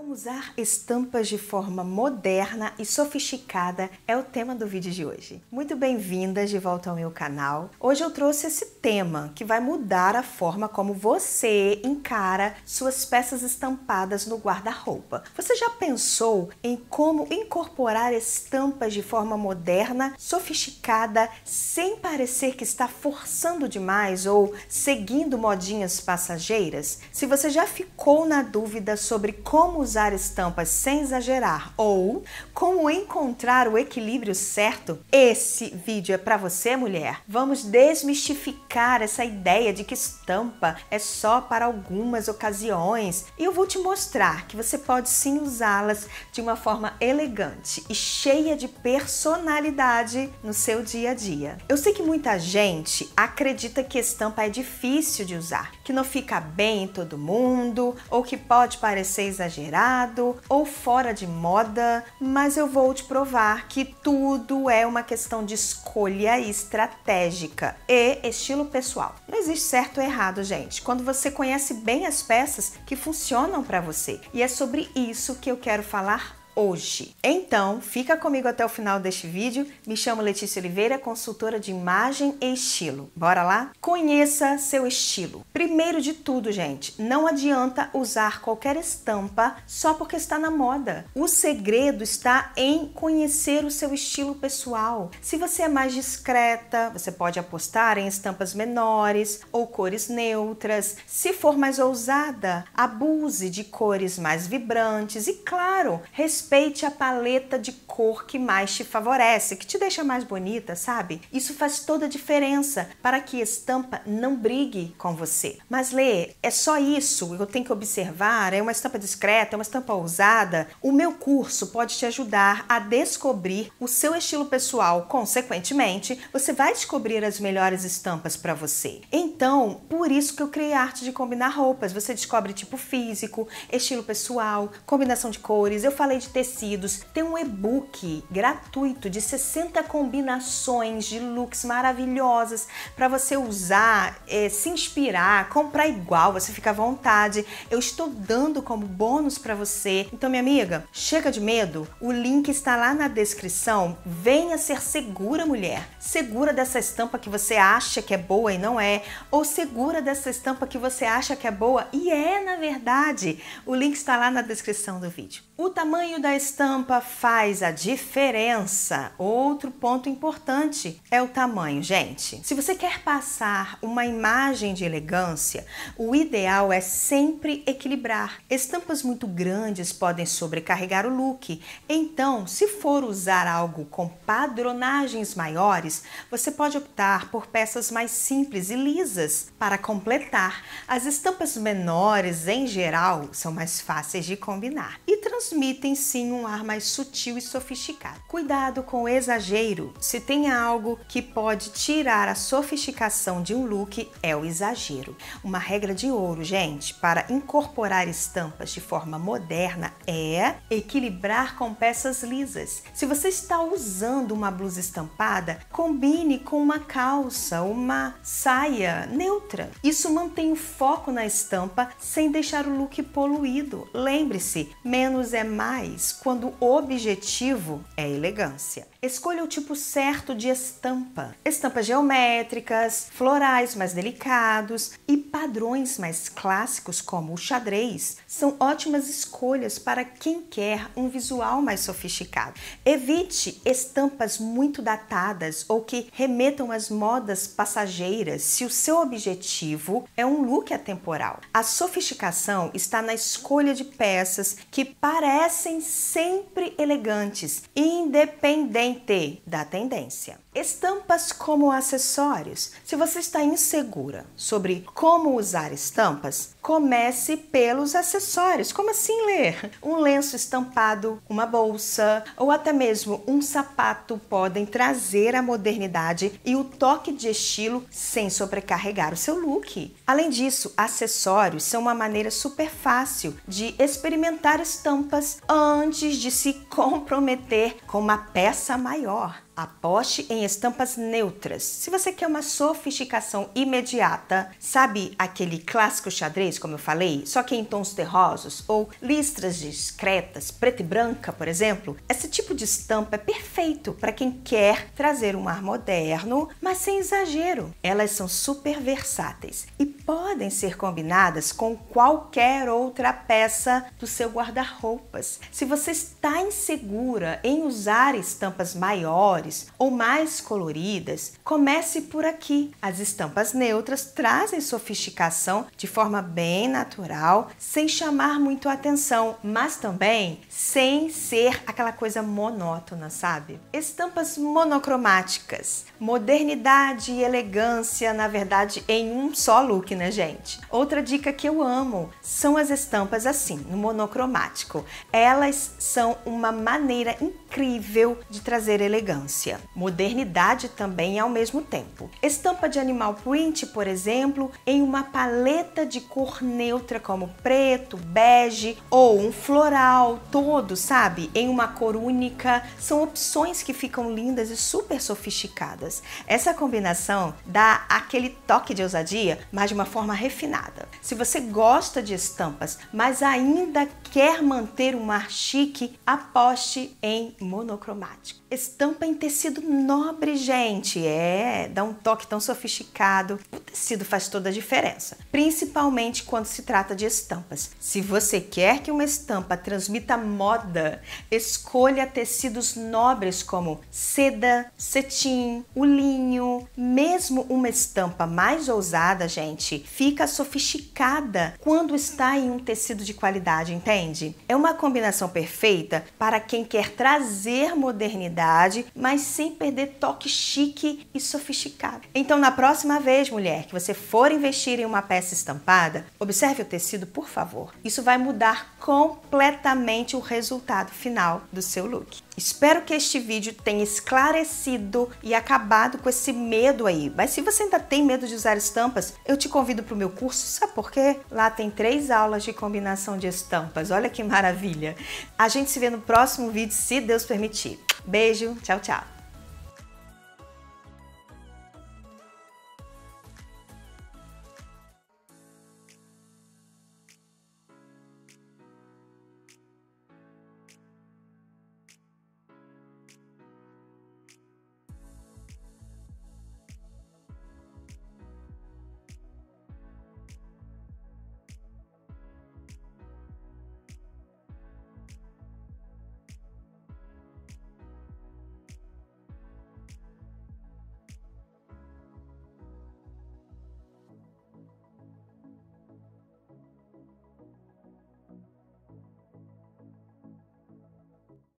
Como usar estampas de forma moderna e sofisticada é o tema do vídeo de hoje. Muito bem-vindas de volta ao meu canal. Hoje eu trouxe esse tema que vai mudar a forma como você encara suas peças estampadas no guarda-roupa. Você já pensou em como incorporar estampas de forma moderna, sofisticada, sem parecer que está forçando demais ou seguindo modinhas passageiras? Se você já ficou na dúvida sobre como usar estampas sem exagerar ou como encontrar o equilíbrio certo, esse vídeo é para você, mulher. Vamos desmistificar essa ideia de que estampa é só para algumas ocasiões e eu vou te mostrar que você pode sim usá-las de uma forma elegante e cheia de personalidade no seu dia a dia. Eu sei que muita gente acredita que estampa é difícil de usar, que não fica bem em todo mundo ou que pode parecer exagerado exagerado ou fora de moda, mas eu vou te provar que tudo é uma questão de escolha estratégica e estilo pessoal. Não existe certo ou errado, gente. Quando você conhece bem as peças que funcionam para você. E é sobre isso que eu quero falar hoje. Então, fica comigo até o final deste vídeo. Me chamo Letícia Oliveira, consultora de imagem e estilo. Bora lá? Conheça seu estilo. Primeiro de tudo, gente, não adianta usar qualquer estampa só porque está na moda. O segredo está em conhecer o seu estilo pessoal. Se você é mais discreta, você pode apostar em estampas menores ou cores neutras. Se for mais ousada, abuse de cores mais vibrantes e, claro, respeite a paleta de cor que mais te favorece, que te deixa mais bonita, sabe? Isso faz toda a diferença para que a estampa não brigue com você você. Mas Lê, é só isso eu tenho que observar? É uma estampa discreta? É uma estampa ousada? O meu curso pode te ajudar a descobrir o seu estilo pessoal. Consequentemente, você vai descobrir as melhores estampas para você. Então, por isso que eu criei a arte de combinar roupas. Você descobre tipo físico, estilo pessoal, combinação de cores. Eu falei de tecidos. Tem um e-book gratuito de 60 combinações de looks maravilhosas para você usar, é, se inspirar comprar, igual, você fica à vontade. Eu estou dando como bônus para você. Então, minha amiga, chega de medo. O link está lá na descrição. Venha ser segura, mulher. Segura dessa estampa que você acha que é boa e não é, ou segura dessa estampa que você acha que é boa e é na verdade. O link está lá na descrição do vídeo. O tamanho da estampa faz a diferença. Outro ponto importante é o tamanho, gente. Se você quer passar uma imagem de elegância, o ideal é sempre equilibrar. Estampas muito grandes podem sobrecarregar o look, então, se for usar algo com padronagens maiores, você pode optar por peças mais simples e lisas para completar. As estampas menores, em geral, são mais fáceis de combinar e transmitem sim um ar mais sutil e sofisticado. Cuidado com o exagero. Se tem algo que pode tirar a sofisticação de um look, é o exagero. Uma regra de ouro, gente, para incorporar estampas de forma moderna é equilibrar com peças lisas. Se você está usando uma blusa estampada, combine com uma calça, uma saia neutra. Isso mantém o foco na estampa sem deixar o look poluído. Lembre-se, menos é mais quando o objetivo é elegância. Escolha o tipo certo de estampa. Estampas geométricas, florais mais delicados e padrões mais clássicos como o xadrez são ótimas escolhas para quem quer um visual mais sofisticado. Evite estampas muito datadas ou que remetam às modas passageiras se o seu objetivo é um look atemporal. A sofisticação está na escolha de peças que parecem sempre elegantes, independentes T da tendência. Estampas como acessórios. Se você está insegura sobre como usar estampas, comece pelos acessórios. Como assim ler? Um lenço estampado, uma bolsa ou até mesmo um sapato podem trazer a modernidade e o toque de estilo sem sobrecarregar o seu look. Além disso, acessórios são uma maneira super fácil de experimentar estampas antes de se comprometer com uma peça maior Aposte em estampas neutras. Se você quer uma sofisticação imediata, sabe aquele clássico xadrez, como eu falei, só que em tons terrosos ou listras discretas, preta e branca, por exemplo? Esse tipo de estampa é perfeito para quem quer trazer um ar moderno, mas sem exagero. Elas são super versáteis e podem ser combinadas com qualquer outra peça do seu guarda-roupas. Se você está insegura em usar estampas maiores, menores ou mais coloridas, comece por aqui. As estampas neutras trazem sofisticação de forma bem natural, sem chamar muito a atenção, mas também sem ser aquela coisa monótona, sabe? Estampas monocromáticas, modernidade e elegância, na verdade, em um só look, né, gente? Outra dica que eu amo são as estampas assim, no monocromático. Elas são uma maneira incrível incrível de trazer elegância, modernidade também ao mesmo tempo. Estampa de animal print, por exemplo, em uma paleta de cor neutra como preto, bege ou um floral todo, sabe, em uma cor única, são opções que ficam lindas e super sofisticadas. Essa combinação dá aquele toque de ousadia, mas de uma forma refinada. Se você gosta de estampas, mas ainda quer manter um ar chique, aposte em Monocromático, Estampa em tecido nobre, gente. É, dá um toque tão sofisticado. O tecido faz toda a diferença, principalmente quando se trata de estampas. Se você quer que uma estampa transmita moda, escolha tecidos nobres como seda, cetim, ulinho. Mesmo uma estampa mais ousada, gente, fica sofisticada quando está em um tecido de qualidade, entende? É uma combinação perfeita para quem quer trazer trazer modernidade, mas sem perder toque chique e sofisticado. Então, na próxima vez, mulher, que você for investir em uma peça estampada, observe o tecido, por favor. Isso vai mudar completamente o resultado final do seu look. Espero que este vídeo tenha esclarecido e acabado com esse medo aí. Mas se você ainda tem medo de usar estampas, eu te convido para o meu curso, sabe por quê? Lá tem três aulas de combinação de estampas. Olha que maravilha! A gente se vê no próximo vídeo, se Deus permitir. Beijo, tchau, tchau!